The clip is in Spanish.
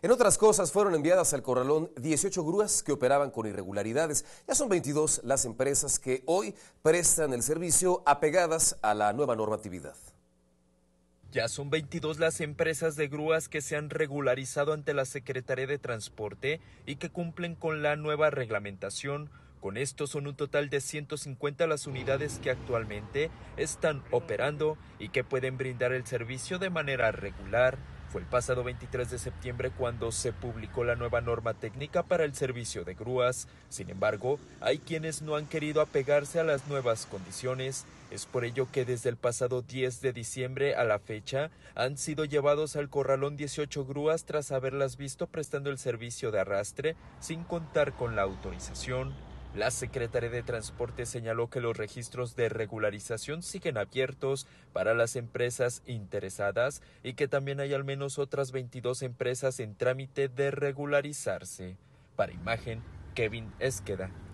En otras cosas, fueron enviadas al corralón 18 grúas que operaban con irregularidades. Ya son 22 las empresas que hoy prestan el servicio apegadas a la nueva normatividad. Ya son 22 las empresas de grúas que se han regularizado ante la Secretaría de Transporte y que cumplen con la nueva reglamentación con esto son un total de 150 las unidades que actualmente están operando y que pueden brindar el servicio de manera regular. Fue el pasado 23 de septiembre cuando se publicó la nueva norma técnica para el servicio de grúas. Sin embargo, hay quienes no han querido apegarse a las nuevas condiciones. Es por ello que desde el pasado 10 de diciembre a la fecha han sido llevados al corralón 18 grúas tras haberlas visto prestando el servicio de arrastre sin contar con la autorización. La Secretaría de Transporte señaló que los registros de regularización siguen abiertos para las empresas interesadas y que también hay al menos otras 22 empresas en trámite de regularizarse. Para imagen, Kevin Esqueda.